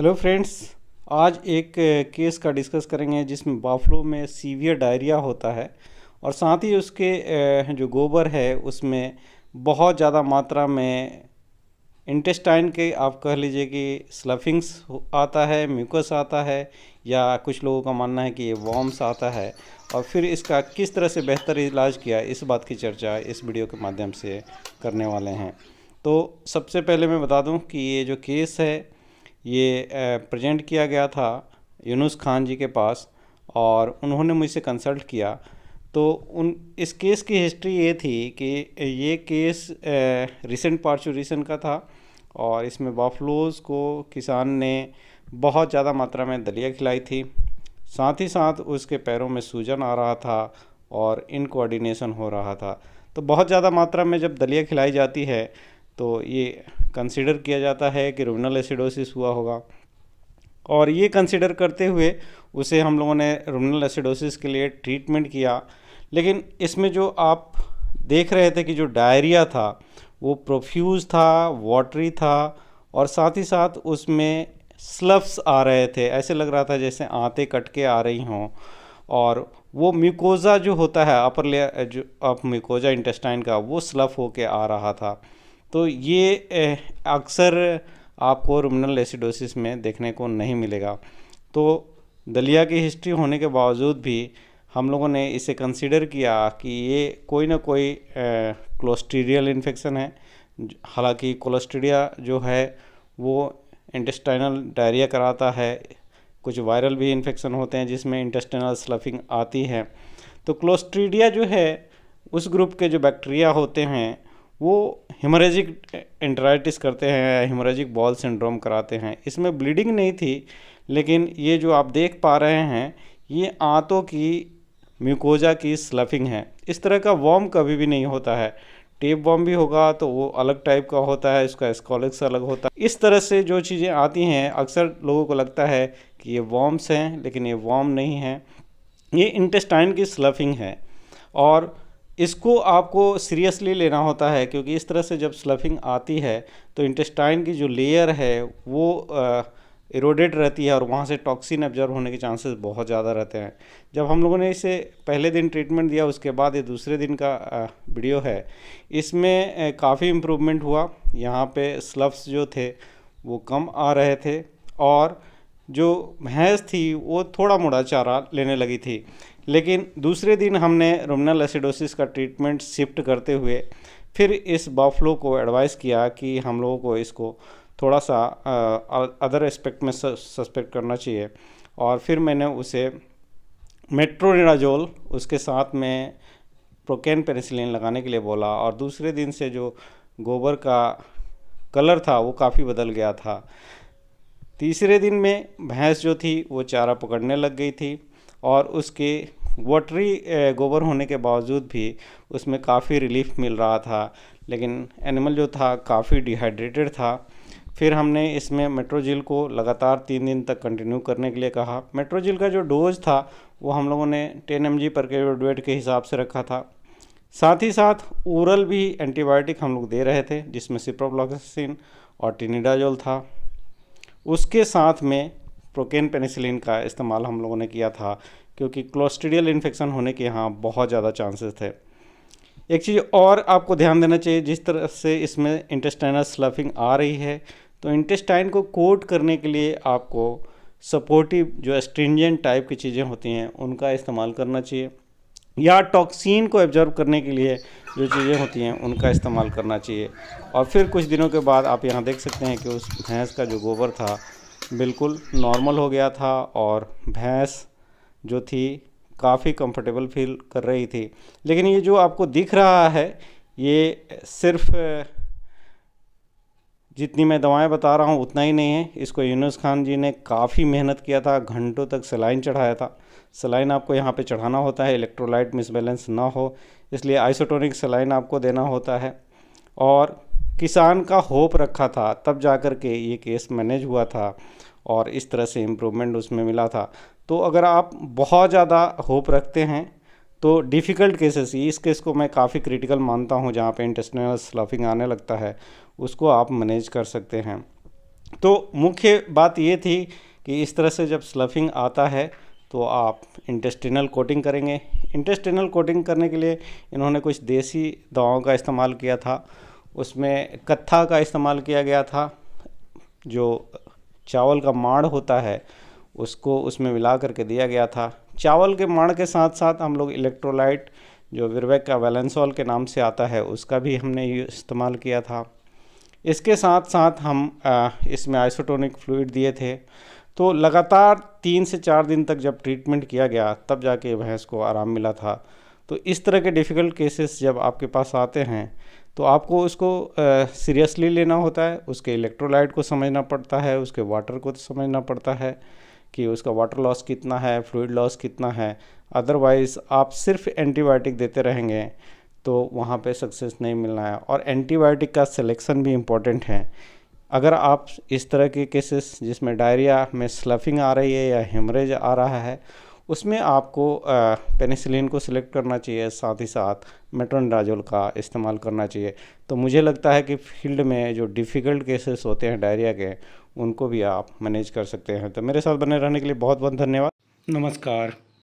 hello friends आज एक case का डिस्कस करेंगे जिसमें बाफलो में सीवियर डायरिया होता है और साथ ही उसके जो गोबर है उसमें बहुत ज़्यादा मात्रा में इंटेस्टाइन के आप कह लीजिए कि स्लफिंग्स आता है म्यूकस आता है या कुछ लोगों का मानना है कि ये वॉम्स आता है और फिर इसका किस तरह से बेहतर इलाज किया इस बात की चर्चा इस वीडियो के माध्यम से करने वाले हैं तो सबसे पहले मैं बता दूँ कि ये जो केस है ये प्रेजेंट किया गया था यूनुस खान जी के पास और उन्होंने मुझसे कंसल्ट किया तो उन इस केस की हिस्ट्री ये थी कि ये केस रिसेंट पार्चुरीसन का था और इसमें बाफलोज को किसान ने बहुत ज़्यादा मात्रा में दलिया खिलाई थी साथ ही साथ उसके पैरों में सूजन आ रहा था और इनकोऑर्डिनेशन हो रहा था तो बहुत ज़्यादा मात्रा में जब दलिया खिलाई जाती है तो ये कंसिडर किया जाता है कि रोमिनल एसिडोसिस हुआ होगा और ये कंसिडर करते हुए उसे हम लोगों ने रोमिनल एसिडोसिस के लिए ट्रीटमेंट किया लेकिन इसमें जो आप देख रहे थे कि जो डायरिया था वो प्रोफ्यूज था वाटरी था और साथ ही साथ उसमें स्लफ्स आ रहे थे ऐसे लग रहा था जैसे आते कट के आ रही हों और वो म्यूकोज़ा जो होता है अपर लेयर जो अप म्यूकोज़ा इंटेस्टाइन का वो स्लफ होके आ रहा था तो ये अक्सर आपको रुमिनल एसिडोसिस में देखने को नहीं मिलेगा तो दलिया की हिस्ट्री होने के बावजूद भी हम लोगों ने इसे कंसिडर किया कि ये कोई ना कोई क्लोस्ट्रीरियल इन्फेक्शन है हालांकि कोलोस्ट्रीडिया जो है वो इंटेस्टाइनल डायरिया कराता है कुछ वायरल भी इन्फेक्शन होते हैं जिसमें इंटेस्टाइनल स्लफिंग आती है तो क्लोस्ट्रीडिया जो है उस ग्रुप के जो बैक्टीरिया होते हैं वो हेमरेजिक एंट्राइटिस करते हैं हेमरेजिक बॉल सिंड्रोम कराते हैं इसमें ब्लीडिंग नहीं थी लेकिन ये जो आप देख पा रहे हैं ये आंतों की म्यूकोजा की स्लफिंग है इस तरह का वॉम कभी भी नहीं होता है टेप बॉम भी होगा तो वो अलग टाइप का होता है इसका स्कॉलिक्स अलग होता है इस तरह से जो चीज़ें आती हैं अक्सर लोगों को लगता है कि ये वॉम्स हैं लेकिन ये वॉम नहीं है ये इंटेस्टाइन की स्लफिंग है और इसको आपको सीरियसली लेना होता है क्योंकि इस तरह से जब स्लफिंग आती है तो इंटेस्टाइन की जो लेयर है वो इरोडेड रहती है और वहाँ से टॉक्सिन एब्जॉर्ब होने के चांसेस बहुत ज़्यादा रहते हैं जब हम लोगों ने इसे पहले दिन ट्रीटमेंट दिया उसके बाद ये दूसरे दिन का वीडियो है इसमें काफ़ी इम्प्रूवमेंट हुआ यहाँ पे स्लफ्स जो थे वो कम आ रहे थे और जो भैंस थी वो थोड़ा मोड़ा चारा लेने लगी थी लेकिन दूसरे दिन हमने रोमनल एसिडोसिस का ट्रीटमेंट शिफ्ट करते हुए फिर इस बाफलो को एडवाइस किया कि हम लोगों को इसको थोड़ा सा अदर एस्पेक्ट में सस्पेक्ट करना चाहिए और फिर मैंने उसे मेट्रोनिडाजोल उसके साथ में प्रोकेन पेनिसिलिन लगाने के लिए बोला और दूसरे दिन से जो गोबर का कलर था वो काफ़ी बदल गया था तीसरे दिन में भैंस जो थी वो चारा पकड़ने लग गई थी और उसके वोटरी गोबर होने के बावजूद भी उसमें काफ़ी रिलीफ मिल रहा था लेकिन एनिमल जो था काफ़ी डिहाइड्रेटेड था फिर हमने इसमें मेट्रोजिल को लगातार तीन दिन तक कंटिन्यू करने के लिए कहा मेट्रोजिल का जो डोज था वो हम लोगों ने टेन एम पर वेट के हिसाब से रखा था साथ ही साथ ओरल भी एंटीबायोटिक हम लोग दे रहे थे जिसमें सिप्रोफ्लॉक्सिन और टिनिडाजोल था उसके साथ में प्रोकेन पेनिसिलिन का इस्तेमाल हम लोगों ने किया था क्योंकि क्लोस्ट्रिडियल इन्फेक्शन होने के यहाँ बहुत ज़्यादा चांसेस थे एक चीज़ और आपको ध्यान देना चाहिए जिस तरह से इसमें इंटेस्टाइनल स्लफिंग आ रही है तो इंटेस्टाइन को कोट करने के लिए आपको सपोर्टिव जो एस्ट्रिंजेंट टाइप की चीज़ें होती हैं उनका इस्तेमाल करना चाहिए या टॉक्सिन को एब्ज़र्व करने के लिए जो चीज़ें होती हैं उनका इस्तेमाल करना चाहिए और फिर कुछ दिनों के बाद आप यहाँ देख सकते हैं कि उस भैंस का जो गोबर था बिल्कुल नॉर्मल हो गया था और भैंस जो थी काफ़ी कंफर्टेबल फील कर रही थी लेकिन ये जो आपको दिख रहा है ये सिर्फ़ जितनी मैं दवाएं बता रहा हूँ उतना ही नहीं है इसको यूनुस खान जी ने काफ़ी मेहनत किया था घंटों तक सलाइन चढ़ाया था सलाइन आपको यहाँ पे चढ़ाना होता है इलेक्ट्रोलाइट मिसबैलेंस ना हो इसलिए आइसोटोनिक सलाइन आपको देना होता है और किसान का होप रखा था तब जा कर के ये केस मैनेज हुआ था और इस तरह से इम्प्रूवमेंट उसमें मिला था तो अगर आप बहुत ज़्यादा होप रखते हैं तो डिफ़िकल्ट केसेस इस केस को मैं काफ़ी क्रिटिकल मानता हूँ जहाँ पे इंटेस्टिनल स्लफिंग आने लगता है उसको आप मैनेज कर सकते हैं तो मुख्य बात ये थी कि इस तरह से जब स्लफिंग आता है तो आप इंटेस्टिनल कोटिंग करेंगे इंटेस्टिनल कोटिंग करने के लिए इन्होंने कुछ देसी दवाओं का इस्तेमाल किया था उसमें कत्था का इस्तेमाल किया गया था जो चावल का माड़ होता है उसको उसमें मिला करके दिया गया था चावल के मण के साथ साथ हम लोग इलेक्ट्रोलाइट जो विरवेक का वैलेंसॉल के नाम से आता है उसका भी हमने इस्तेमाल किया था इसके साथ साथ हम इसमें आइसोटोनिक फ्लूड दिए थे तो लगातार तीन से चार दिन तक जब ट्रीटमेंट किया गया तब जाके भैंस को आराम मिला था तो इस तरह के डिफ़िकल्ट केसेस जब आपके पास आते हैं तो आपको उसको सीरियसली लेना होता है उसके इलेक्ट्रोलाइट को समझना पड़ता है उसके वाटर को समझना पड़ता है कि उसका वाटर लॉस कितना है फ्लूड लॉस कितना है अदरवाइज़ आप सिर्फ एंटीबायोटिक देते रहेंगे तो वहाँ पे सक्सेस नहीं मिलना है और एंटीबायोटिक का सिलेक्शन भी इम्पोर्टेंट है अगर आप इस तरह के केसेस जिसमें डायरिया में स्लफिंग आ रही है या हेमरेज आ रहा है उसमें आपको पेनिसिलिन को सिलेक्ट करना चाहिए साथ ही साथ मेट्रोनडाजोल का इस्तेमाल करना चाहिए तो मुझे लगता है कि फील्ड में जो डिफ़िकल्ट केसेस होते हैं डायरिया के उनको भी आप मैनेज कर सकते हैं तो मेरे साथ बने रहने के लिए बहुत बहुत धन्यवाद नमस्कार